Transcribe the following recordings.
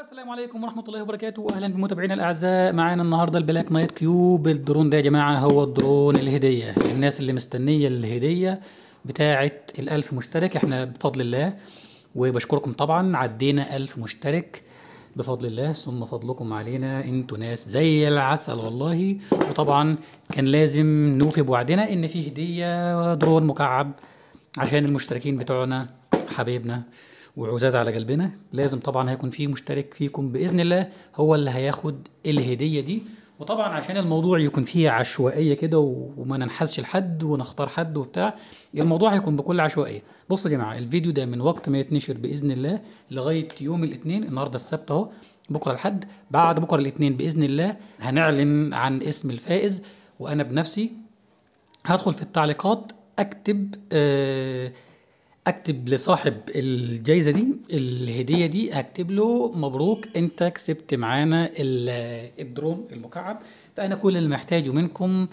السلام عليكم ورحمة الله وبركاته أهلا بمتابعينا الأعزاء معانا النهاردة البلاك نايت كيوب الدرون ده يا جماعة هو الدرون الهدية الناس اللي مستنية الهدية بتاعة الألف مشترك احنا بفضل الله وبشكركم طبعا عدينا ألف مشترك بفضل الله ثم فضلكم علينا انتوا ناس زي العسل والله وطبعا كان لازم نوفي بوعدنا ان في هدية درون مكعب عشان المشتركين بتوعنا حبايبنا وعزاز على قلبنا لازم طبعا هيكون في مشترك فيكم باذن الله هو اللي هياخد الهديه دي وطبعا عشان الموضوع يكون فيه عشوائيه كده وما ننحازش لحد ونختار حد وبتاع الموضوع هيكون بكل عشوائيه بصوا يا جماعه الفيديو ده من وقت ما يتنشر باذن الله لغايه يوم الاثنين النهارده السبت اهو بكره الحد بعد بكره الاثنين باذن الله هنعلن عن اسم الفائز وانا بنفسي هدخل في التعليقات اكتب آه اكتب لصاحب الجايزه دي الهديه دي اكتب له مبروك انت كسبت معانا الدرون المكعب فانا كل اللي محتاجه منكم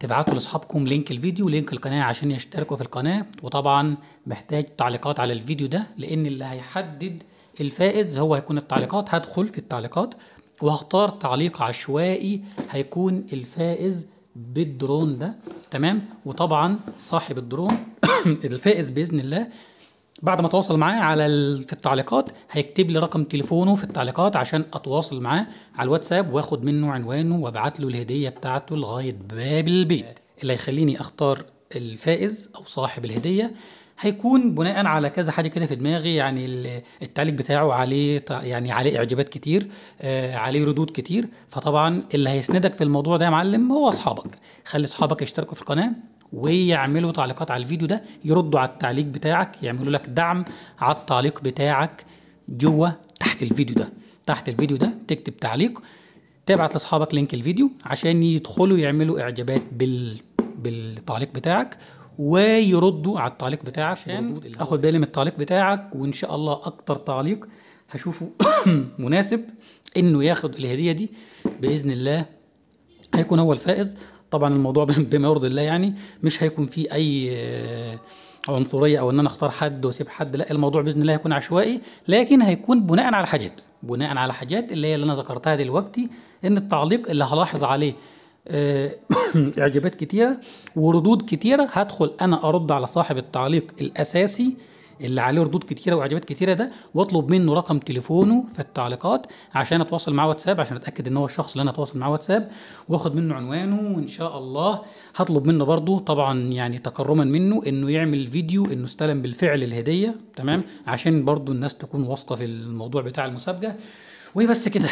تبعتوا لاصحابكم لينك الفيديو ولينك القناه عشان يشتركوا في القناه وطبعا محتاج تعليقات على الفيديو ده لان اللي هيحدد الفائز هو هيكون التعليقات هدخل في التعليقات وهختار تعليق عشوائي هيكون الفائز بالدرون ده تمام وطبعا صاحب الدرون الفائز باذن الله بعد ما اتواصل معاه على ال... في التعليقات هيكتب لي رقم تليفونه في التعليقات عشان اتواصل معاه على الواتساب واخد منه عنوانه وابعت له الهديه بتاعته لغايه باب البيت اللي هيخليني اختار الفائز او صاحب الهديه هيكون بناء على كذا حاجه كده في دماغي يعني التعليق بتاعه عليه يعني عليه اعجابات كتير آه عليه ردود كتير فطبعا اللي هيسندك في الموضوع ده يا معلم هو اصحابك خلي اصحابك يشتركوا في القناه ويعملوا تعليقات على الفيديو ده يردوا على التعليق بتاعك يعملوا لك دعم على التعليق بتاعك جوه تحت الفيديو ده تحت الفيديو ده تكتب تعليق تبعت لاصحابك لينك الفيديو عشان يدخلوا يعملوا اعجابات بال بالتعليق بتاعك ويردوا على التعليق بتاعك عشان اخد بالي من التعليق بتاعك وان شاء الله اكتر تعليق هشوفه مناسب انه ياخد الهديه دي باذن الله هيكون هو الفائز طبعا الموضوع بما يرضي الله يعني مش هيكون فيه اي آه، عنصريه او ان انا اختار حد واسيب حد لا الموضوع باذن الله هيكون عشوائي لكن هيكون بناء على حاجات بناء على حاجات اللي هي اللي انا ذكرتها دلوقتي ان التعليق اللي هلاحظ عليه آه، اعجابات كتيره وردود كتيره هدخل انا ارد على صاحب التعليق الاساسي اللي عليه ردود كتيره واعجابات كتيره ده واطلب منه رقم تليفونه في التعليقات عشان اتواصل معاه واتساب عشان اتاكد ان هو الشخص اللي انا اتواصل معاه واتساب واخد منه عنوانه وان شاء الله هطلب منه برده طبعا يعني تكرما منه انه يعمل فيديو انه استلم بالفعل الهديه تمام عشان برده الناس تكون واثقه في الموضوع بتاع المسابقه وبس كده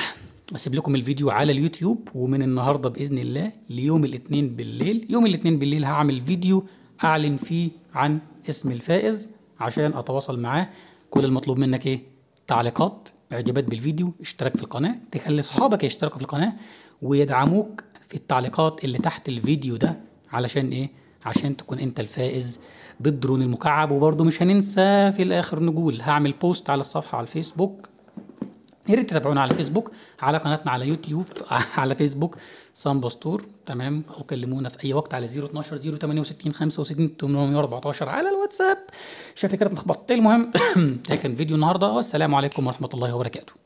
اسيب لكم الفيديو على اليوتيوب ومن النهارده باذن الله ليوم الاثنين بالليل يوم الاثنين بالليل هعمل فيديو اعلن فيه عن اسم الفائز عشان اتواصل معاه كل المطلوب منك ايه تعليقات اعجابات بالفيديو اشتراك في القناه تخلي اصحابك يشتركوا في القناه ويدعموك في التعليقات اللي تحت الفيديو ده علشان ايه عشان تكون انت الفائز بالدرون المكعب وبرضه مش هننسى في الاخر نقول هعمل بوست على الصفحه على الفيسبوك يا ريت تتابعونا على فيسبوك على قناتنا على يوتيوب على فيسبوك سام باستور تمام او كلمونا في اي وقت على 012 068 65 814 على الواتساب شكلي كده اتلخبطت المهم ده كان فيديو النهارده والسلام عليكم ورحمه الله وبركاته